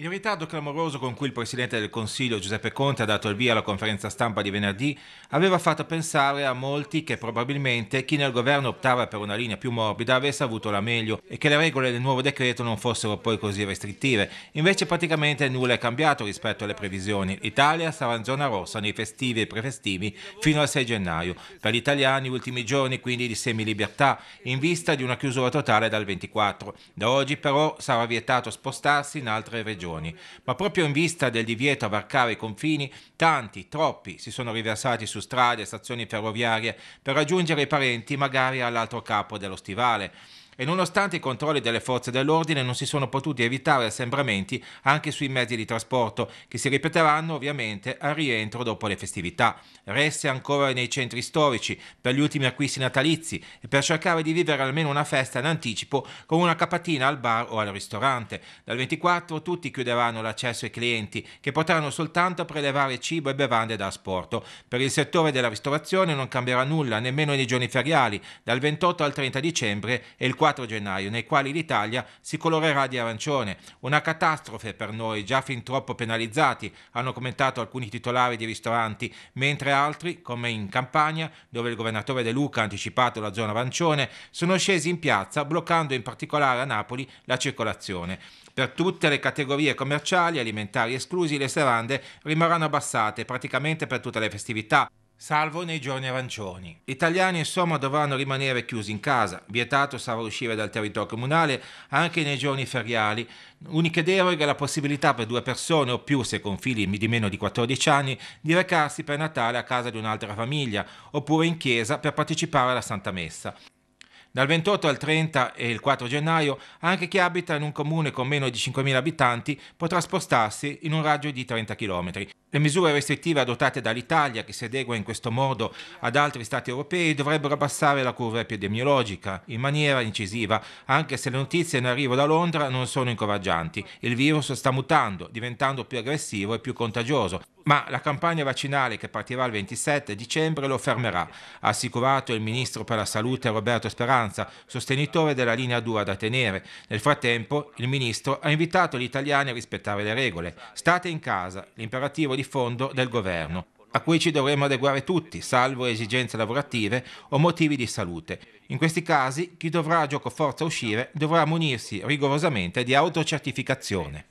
Il ritardo clamoroso con cui il Presidente del Consiglio Giuseppe Conte ha dato il via alla conferenza stampa di venerdì aveva fatto pensare a molti che probabilmente chi nel governo optava per una linea più morbida avesse avuto la meglio e che le regole del nuovo decreto non fossero poi così restrittive. Invece praticamente nulla è cambiato rispetto alle previsioni. L'Italia sarà in zona rossa nei festivi e prefestivi fino al 6 gennaio. Per gli italiani ultimi giorni quindi di semilibertà in vista di una chiusura totale dal 24. Da oggi però sarà vietato spostarsi in altre regioni regioni, ma proprio in vista del divieto a varcare i confini, tanti, troppi, si sono riversati su strade e stazioni ferroviarie per raggiungere i parenti magari all'altro capo dello stivale e nonostante i controlli delle forze dell'ordine non si sono potuti evitare assembramenti anche sui mezzi di trasporto, che si ripeteranno ovviamente al rientro dopo le festività. Resse ancora nei centri storici per gli ultimi acquisti natalizi e per cercare di vivere almeno una festa in anticipo con una capatina al bar o al ristorante. Dal 24 tutti chiuderanno l'accesso ai clienti che potranno soltanto prelevare cibo e bevande da asporto. Per il settore della ristorazione non cambierà nulla, nemmeno nei giorni feriali, dal 28 al 30 dicembre e il 4 24 gennaio, nei quali l'Italia si colorerà di arancione. Una catastrofe per noi, già fin troppo penalizzati, hanno commentato alcuni titolari di ristoranti, mentre altri, come in Campania, dove il governatore De Luca ha anticipato la zona arancione, sono scesi in piazza bloccando in particolare a Napoli la circolazione. Per tutte le categorie commerciali, alimentari esclusi, le serande rimarranno abbassate praticamente per tutte le festività salvo nei giorni arancioni. Italiani insomma dovranno rimanere chiusi in casa, vietato sarà uscire dal territorio comunale anche nei giorni feriali, unica deroga è la possibilità per due persone o più se con figli di meno di 14 anni di recarsi per Natale a casa di un'altra famiglia oppure in chiesa per partecipare alla Santa Messa. Dal 28 al 30 e il 4 gennaio anche chi abita in un comune con meno di 5.000 abitanti potrà spostarsi in un raggio di 30 km. Le misure restrittive adottate dall'Italia, che si adegua in questo modo ad altri stati europei, dovrebbero abbassare la curva epidemiologica in maniera incisiva, anche se le notizie in arrivo da Londra non sono incoraggianti. Il virus sta mutando, diventando più aggressivo e più contagioso ma la campagna vaccinale che partirà il 27 dicembre lo fermerà, ha assicurato il ministro per la salute Roberto Speranza, sostenitore della linea 2 da tenere. Nel frattempo il ministro ha invitato gli italiani a rispettare le regole. State in casa, l'imperativo di fondo del governo a cui ci dovremo adeguare tutti, salvo esigenze lavorative o motivi di salute. In questi casi chi dovrà a gioco forza uscire dovrà munirsi rigorosamente di autocertificazione.